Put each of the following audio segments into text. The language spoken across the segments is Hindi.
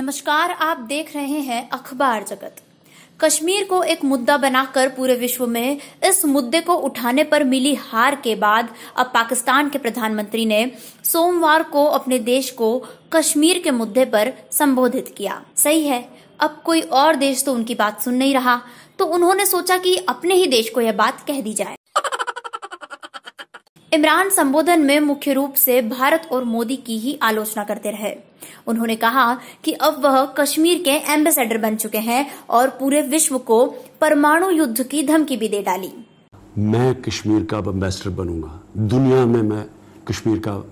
नमस्कार आप देख रहे हैं अखबार जगत कश्मीर को एक मुद्दा बनाकर पूरे विश्व में इस मुद्दे को उठाने पर मिली हार के बाद अब पाकिस्तान के प्रधानमंत्री ने सोमवार को अपने देश को कश्मीर के मुद्दे पर संबोधित किया सही है अब कोई और देश तो उनकी बात सुन नहीं रहा तो उन्होंने सोचा कि अपने ही देश को यह बात कह दी जाए इमरान संबोधन में मुख्य रूप से भारत और मोदी की ही आलोचना करते रहे उन्होंने कहा कि अब वह कश्मीर के एम्बेसडर बन चुके हैं और पूरे विश्व को परमाणु युद्ध की धमकी भी दे डाली मैं कश्मीर का अब एम्बेसडर बनूंगा दुनिया में मैं कश्मीर का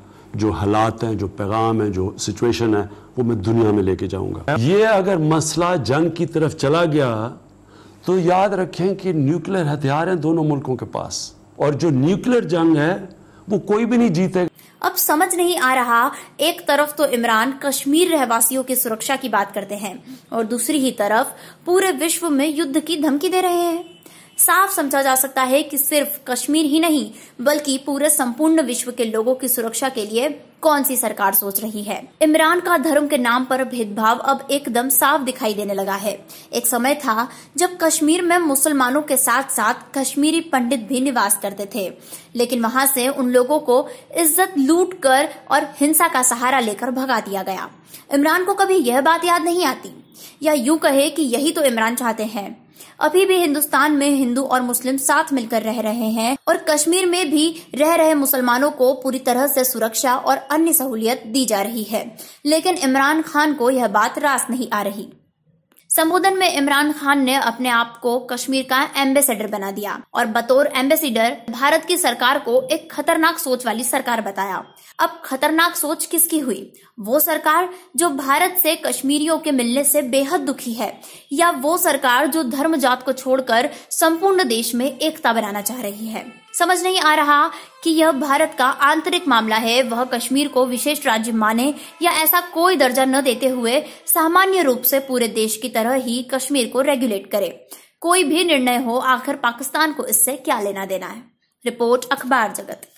जो हालात हैं जो पैगाम है जो सिचुएशन है वो मैं दुनिया में लेके जाऊंगा ये अगर मसला जंग की तरफ चला गया तो याद रखें कि न्यूक्लियर हथियार हैं दोनों मुल्कों के पास और जो न्यूक्लियर जंग है वो कोई भी नहीं जीतेगा अब समझ नहीं आ रहा एक तरफ तो इमरान कश्मीर रहवासियों की सुरक्षा की बात करते हैं और दूसरी ही तरफ पूरे विश्व में युद्ध की धमकी दे रहे हैं साफ समझा जा सकता है कि सिर्फ कश्मीर ही नहीं बल्कि पूरे संपूर्ण विश्व के लोगों की सुरक्षा के लिए कौन सी सरकार सोच रही है इमरान का धर्म के नाम पर भेदभाव अब एकदम साफ दिखाई देने लगा है एक समय था जब कश्मीर में मुसलमानों के साथ साथ कश्मीरी पंडित भी निवास करते थे लेकिन वहां से उन लोगों को इज्जत लूट कर और हिंसा का सहारा लेकर भगा दिया गया इमरान को कभी यह बात याद नहीं आती या यूं कहे कि यही तो इमरान चाहते हैं अभी भी हिंदुस्तान में हिंदू और मुस्लिम साथ मिलकर रह रहे हैं और कश्मीर में भी रह रहे मुसलमानों को पूरी तरह से सुरक्षा और अन्य सहूलियत दी जा रही है लेकिन इमरान खान को यह बात रास नहीं आ रही संबोधन में इमरान खान ने अपने आप को कश्मीर का एम्बेसडर बना दिया और बतौर एम्बेसडर भारत की सरकार को एक खतरनाक सोच वाली सरकार बताया अब खतरनाक सोच किसकी हुई वो सरकार जो भारत से कश्मीरियों के मिलने से बेहद दुखी है या वो सरकार जो धर्म जात को छोड़कर संपूर्ण देश में एकता बनाना चाह रही है समझ नहीं आ रहा कि यह भारत का आंतरिक मामला है वह कश्मीर को विशेष राज्य माने या ऐसा कोई दर्जा न देते हुए सामान्य रूप से पूरे देश की तरह ही कश्मीर को रेगुलेट करे कोई भी निर्णय हो आखिर पाकिस्तान को इससे क्या लेना देना है रिपोर्ट अखबार जगत